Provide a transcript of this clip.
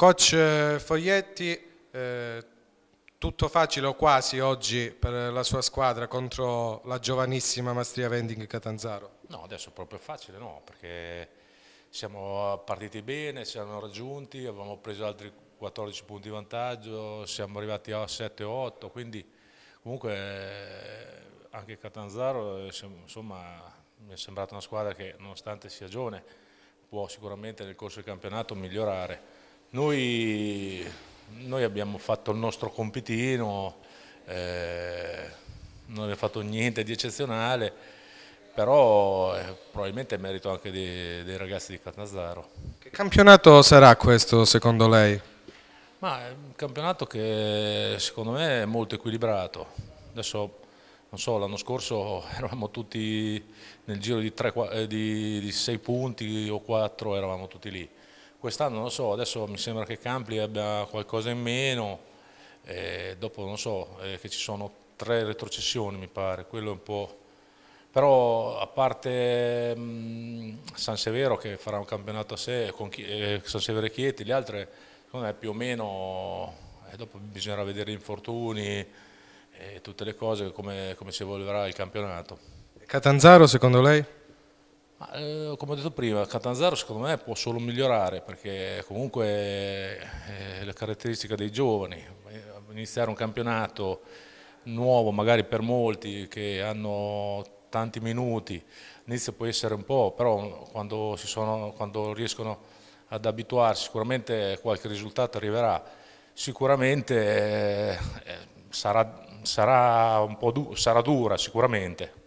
Coach eh, Foglietti, eh, tutto facile o quasi oggi per la sua squadra contro la giovanissima Mastria Vending Catanzaro? No, adesso proprio facile no, perché siamo partiti bene, ci hanno raggiunti, avevamo preso altri 14 punti di vantaggio, siamo arrivati a 7-8, quindi comunque eh, anche Catanzaro eh, insomma, mi è sembrata una squadra che nonostante sia giovane può sicuramente nel corso del campionato migliorare noi, noi abbiamo fatto il nostro compitino, eh, non abbiamo fatto niente di eccezionale, però eh, probabilmente è merito anche di, dei ragazzi di Catanzaro. Che campionato sarà questo secondo lei? Ma è un campionato che secondo me è molto equilibrato. Adesso, non so, l'anno scorso eravamo tutti nel giro di, 6 eh, punti o 4, eravamo tutti lì quest'anno non lo so, adesso mi sembra che Campli abbia qualcosa in meno, eh, dopo non so eh, che ci sono tre retrocessioni mi pare, quello è un po'... Però a parte mh, mm, San Severo che farà un campionato a sé, con chi, eh, San Severo e Chieti, le altre secondo me più o meno, dopo bisognerà vedere gli infortuni e tutte le cose, come, come si evolverà il campionato. Catanzaro secondo lei? Ma, eh, come ho detto prima, Catanzaro secondo me può solo migliorare perché comunque è eh, la caratteristica dei giovani, eh, iniziare un campionato nuovo magari per molti che hanno tanti minuti, inizia può essere un po', però quando, sono, quando riescono ad abituarsi sicuramente qualche risultato arriverà, sicuramente eh, eh sarà, sarà, du sarà dura sicuramente.